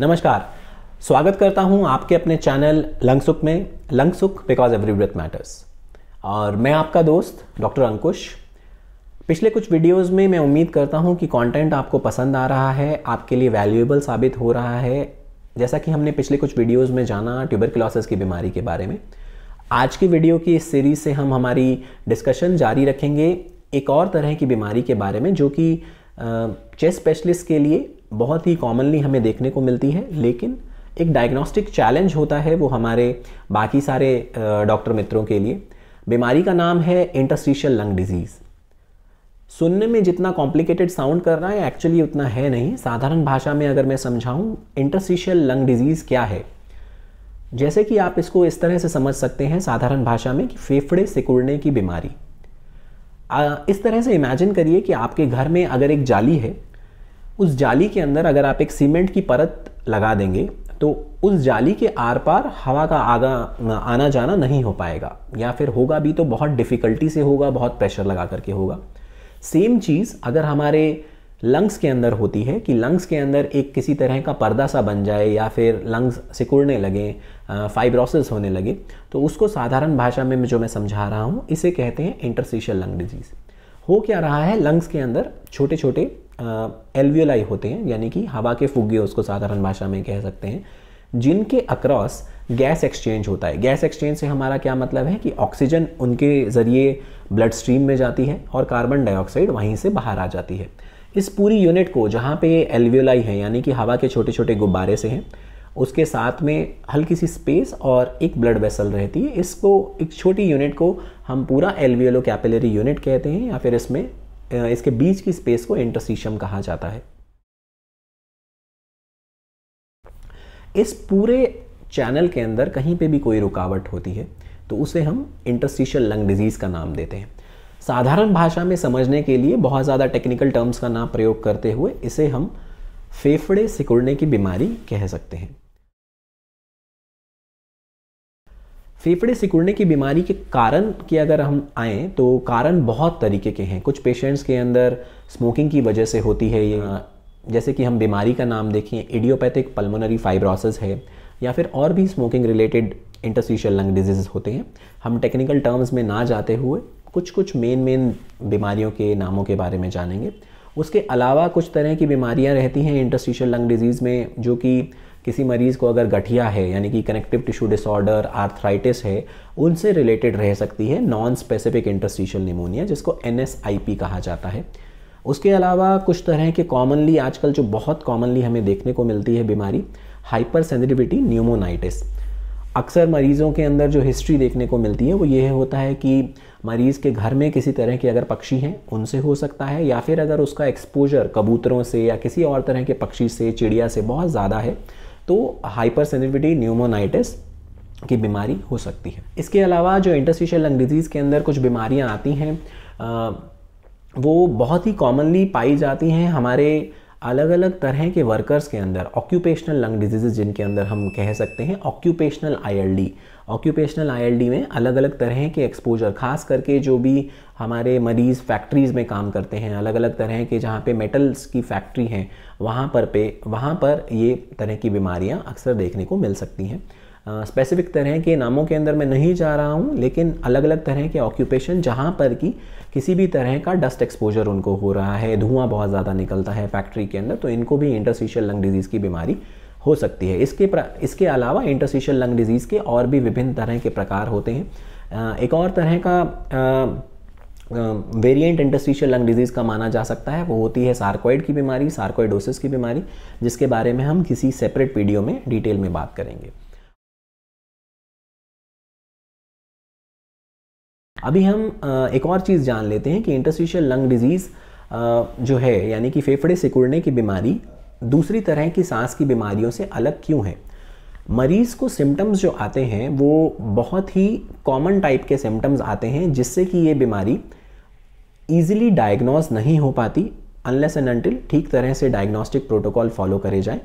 नमस्कार स्वागत करता हूं आपके अपने चैनल लंगसुख में Lungsukh because every breath matters और मैं आपका दोस्त डॉक्टर अंकुश पिछले कुछ वीडियोस में मैं उम्मीद करता हूं कि कंटेंट आपको पसंद आ रहा है आपके लिए वैल्यूएबल साबित हो रहा है जैसा कि हमने पिछले कुछ वीडियोस में जाना ट्यूबर की बीमारी के बारे में आज की वीडियो की इस सीरीज़ से हम हमारी डिस्कशन जारी रखेंगे एक और तरह की बीमारी के बारे में जो कि चेस्ट स्पेशलिस्ट के लिए बहुत ही कॉमनली हमें देखने को मिलती है लेकिन एक डायग्नोस्टिक चैलेंज होता है वो हमारे बाकी सारे डॉक्टर मित्रों के लिए बीमारी का नाम है इंटरस्टिशियल लंग डिजीज़ सुनने में जितना कॉम्प्लिकेटेड साउंड कर रहा है एक्चुअली उतना है नहीं साधारण भाषा में अगर मैं समझाऊं इंटरस्टिशियल लंग डिजीज़ क्या है जैसे कि आप इसको इस तरह से समझ सकते हैं साधारण भाषा में कि फेफड़े सिकुड़ने की बीमारी इस तरह से इमेजिन करिए कि आपके घर में अगर एक जाली है उस जाली के अंदर अगर आप एक सीमेंट की परत लगा देंगे तो उस जाली के आर पार हवा का आगा आना जाना नहीं हो पाएगा या फिर होगा भी तो बहुत डिफ़िकल्टी से होगा बहुत प्रेशर लगा करके होगा सेम चीज़ अगर हमारे लंग्स के अंदर होती है कि लंग्स के अंदर एक किसी तरह का पर्दा सा बन जाए या फिर लंग्स सिकुड़ने लगे फाइब्रोसिस होने लगे तो उसको साधारण भाषा में जो मैं समझा रहा हूँ इसे कहते हैं इंटरसीशियल लंग डिजीज़ हो क्या रहा है लंग्स के अंदर छोटे छोटे एलवियोलाई होते हैं यानी कि हवा के फुग्गे उसको साधारण भाषा में कह सकते हैं जिनके अक्रॉस गैस एक्सचेंज होता है गैस एक्सचेंज से हमारा क्या मतलब है कि ऑक्सीजन उनके ज़रिए ब्लड स्ट्रीम में जाती है और कार्बन डाइऑक्साइड वहीं से बाहर आ जाती है इस पूरी यूनिट को जहाँ पे एलवियोलाई है यानी कि हवा के छोटे छोटे गुब्बारे से हैं उसके साथ में हल्की सी स्पेस और एक ब्लड वेसल रहती है इसको एक छोटी यूनिट को हम पूरा एलवीएलो कैपिलरी यूनिट कहते हैं या फिर इसमें इसके बीच की स्पेस को इंटरसीशम कहा जाता है इस पूरे चैनल के अंदर कहीं पे भी कोई रुकावट होती है तो उसे हम इंटरस्टिशियल लंग डिजीज़ का नाम देते हैं साधारण भाषा में समझने के लिए बहुत ज़्यादा टेक्निकल टर्म्स का नाम प्रयोग करते हुए इसे हम फेफड़े सिकुड़ने की बीमारी कह सकते हैं फेफड़े सिकुड़ने की बीमारी के कारण की अगर हम आए तो कारण बहुत तरीके के हैं कुछ पेशेंट्स के अंदर स्मोकिंग की वजह से होती है ये जैसे कि हम बीमारी का नाम देखें एडियोपैथिक पल्मोनरी फाइब्रोसिस है या फिर और भी smoking related interstitial lung disease होते हैं हम टेक्निकल टर्म्स में ना जाते हुए कुछ कुछ मेन मेन बीमारियों के नामों के बारे में जानेंगे उसके अलावा कुछ तरह की बीमारियां रहती हैं इंटरसीशियल लंग डिजीज़ में जो कि किसी मरीज़ को अगर गठिया है यानी कि कनेक्टिव टिश्यू डिसऑर्डर आर्थराइटिस है उनसे रिलेटेड रह सकती है नॉन स्पेसिफिक इंटरस्टिशियल निमोनिया जिसको एन कहा जाता है उसके अलावा कुछ तरह के कॉमनली आजकल जो बहुत कॉमनली हमें देखने को मिलती है बीमारी हाइपर सेंसिटिविटी न्यूमोनाइटिस अक्सर मरीज़ों के अंदर जो हिस्ट्री देखने को मिलती है वो ये होता है कि मरीज़ के घर में किसी तरह के अगर पक्षी हैं उनसे हो सकता है या फिर अगर उसका एक्सपोजर कबूतरों से या किसी और तरह के पक्षी से चिड़िया से बहुत ज़्यादा है तो हाइपर सेंसिटिविटी न्यूमोनाइटिस की बीमारी हो सकती है इसके अलावा जो इंटरस्टिशियल लंग डिजीज़ के अंदर कुछ बीमारियां आती हैं वो बहुत ही कॉमनली पाई जाती हैं हमारे अलग अलग तरह के वर्कर्स के अंदर ऑक्यूपेशनल लंग डिजीज़ जिनके अंदर हम कह सकते हैं ऑक्यूपेशनल आई ऑक्यूपेशनल आईएलडी में अलग अलग तरह के एक्सपोजर खास करके जो भी हमारे मरीज़ फैक्ट्रीज़ में काम करते हैं अलग अलग तरह के जहाँ पे मेटल्स की फैक्ट्री हैं वहाँ पर पे वहाँ पर ये तरह की बीमारियाँ अक्सर देखने को मिल सकती हैं स्पेसिफिक तरह के नामों के अंदर मैं नहीं जा रहा हूँ लेकिन अलग अलग तरह के ऑक्यूपेशन जहाँ पर कि किसी भी तरह का डस्ट एक्सपोजर उनको हो रहा है धुआं बहुत ज़्यादा निकलता है फैक्ट्री के अंदर तो इनको भी इंटरस्टिशियल लंग डिजीज़ की बीमारी हो सकती है इसके इसके अलावा इंटरस्टिशियल लंग डिजीज़ के और भी विभिन्न तरह के प्रकार होते हैं एक और तरह का वेरिएंट इंटरस्टिशियल लंग डिजीज़ का माना जा सकता है वो होती है सार्कोइड की बीमारी सार्कोइडोसिस की बीमारी जिसके बारे में हम किसी सेपरेट वीडियो में डिटेल में बात करेंगे अभी हम एक और चीज़ जान लेते हैं कि इंटरस्टिशियल लंग डिजीज़ जो है यानी कि फेफड़े सिकुड़ने की बीमारी दूसरी तरह की सांस की बीमारियों से अलग क्यों है मरीज़ को सिम्टम्स जो आते हैं वो बहुत ही कॉमन टाइप के सिम्टम्स आते हैं जिससे कि ये बीमारी ईजिली डायग्नोज नहीं हो पाती अनलेस एंड अनटिल ठीक तरह से डायग्नोस्टिक प्रोटोकॉल फॉलो करे जाए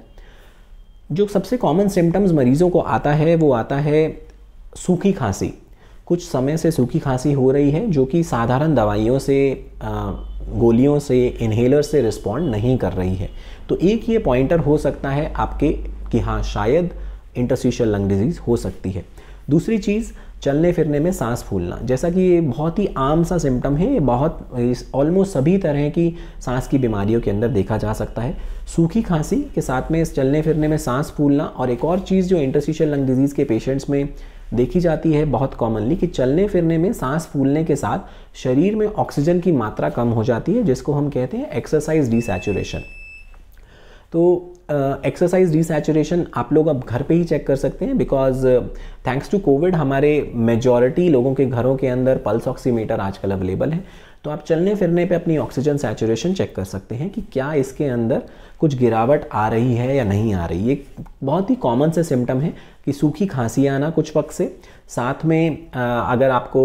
जो सबसे कॉमन सिम्टम्स मरीज़ों को आता है वो आता है सूखी खांसी कुछ समय से सूखी खांसी हो रही है जो कि साधारण दवाइयों से आ, गोलियों से इन्हेलर से रिस्पॉन्ड नहीं कर रही है तो एक ये पॉइंटर हो सकता है आपके कि हाँ शायद इंटरस्टिशियल लंग डिजीज़ हो सकती है दूसरी चीज़ चलने फिरने में सांस फूलना जैसा कि ये बहुत ही आम सा सिम्टम है ये बहुत ऑलमोस्ट सभी तरह की सांस की बीमारियों के अंदर देखा जा सकता है सूखी खांसी के साथ में इस चलने फिरने में सांस फूलना और एक और चीज़ जो इंटरस्टिशियल लंग डिजीज़ के पेशेंट्स में देखी जाती है बहुत कॉमनली कि चलने फिरने में सांस फूलने के साथ शरीर में ऑक्सीजन की मात्रा कम हो जाती है जिसको हम कहते हैं एक्सरसाइज डिसैचुरेशन तो एक्सरसाइज डिसचुरेशन आप लोग अब घर पे ही चेक कर सकते हैं बिकॉज थैंक्स टू कोविड हमारे मेजॉरिटी लोगों के घरों के अंदर पल्स ऑक्सीमीटर आजकल अवेलेबल है तो आप चलने फिरने पे अपनी ऑक्सीजन सैचुरेशन चेक कर सकते हैं कि क्या इसके अंदर कुछ गिरावट आ रही है या नहीं आ रही ये बहुत ही कॉमन से सिम्टम है कि सूखी खांसी आना कुछ वक्त से साथ में अगर आपको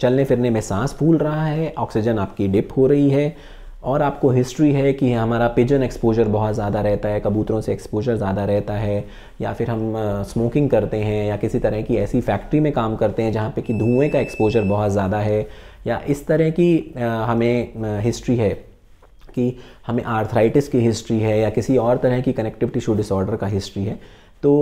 चलने फिरने में सांस फूल रहा है ऑक्सीजन आपकी डिप हो रही है और आपको हिस्ट्री है कि हमारा पिजन एक्सपोजर बहुत ज़्यादा रहता है कबूतरों से एक्सपोजर ज़्यादा रहता है या फिर हम स्मोकिंग करते हैं या किसी तरह की ऐसी फैक्ट्री में काम करते हैं जहाँ पे कि धुएँ का एक्सपोजर बहुत ज़्यादा है या इस तरह की हमें हिस्ट्री है कि हमें आर्थराइटिस की हिस्ट्री है या किसी और तरह की कनेक्टिव टिश्यू डिसऑर्डर का हिस्ट्री है तो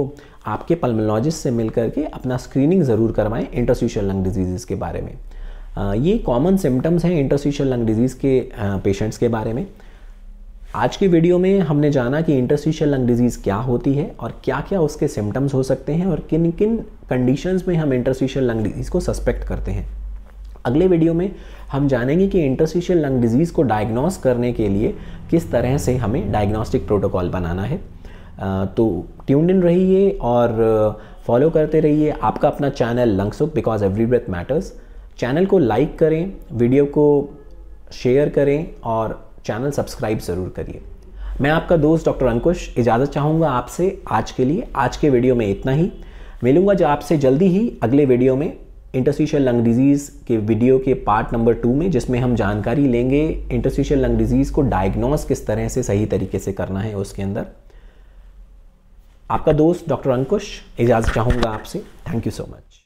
आपके पल्मोलॉजिस्ट से मिल करके अपना स्क्रीनिंग ज़रूर करवाएं इंटरस्यूशल लंग डिजीज़ के बारे में ये कॉमन सिम्टम्स हैं इंटरस्यूशल लंग डिजीज़ के पेशेंट्स के बारे में आज के वीडियो में हमने जाना कि इंटरस्यूशल लंग डिजीज़ क्या होती है और क्या क्या उसके सिम्टम्स हो सकते हैं और किन किन कंडीशंस में हम इंटरस्यूशल लंग डिजीज़ को सस्पेक्ट करते हैं अगले वीडियो में हम जानेंगे कि इंटरसिशियल लंग डिजीज़ को डायग्नोस करने के लिए किस तरह से हमें डायग्नोस्टिक प्रोटोकॉल बनाना है तो ट्यून इन रहिए और फॉलो करते रहिए आपका अपना channel Lungsukh because every breath matters channel को लाइक करें वीडियो को शेयर करें और चैनल सब्सक्राइब ज़रूर करिए मैं आपका दोस्त डॉक्टर अंकुश इजाज़त चाहूँगा आपसे आज के लिए आज के वीडियो में इतना ही मिलूँगा जो आपसे जल्दी ही अगले वीडियो में इंटरस्टिशियल लंग डिजीज़ के वीडियो के पार्ट नंबर टू में जिसमें हम जानकारी लेंगे इंटरस्टिशियल लंग डिजीज़ को डायग्नोस किस तरह से सही तरीके से करना है उसके अंदर आपका दोस्त डॉक्टर अंकुश इजाज़त चाहूँगा आपसे थैंक यू सो मच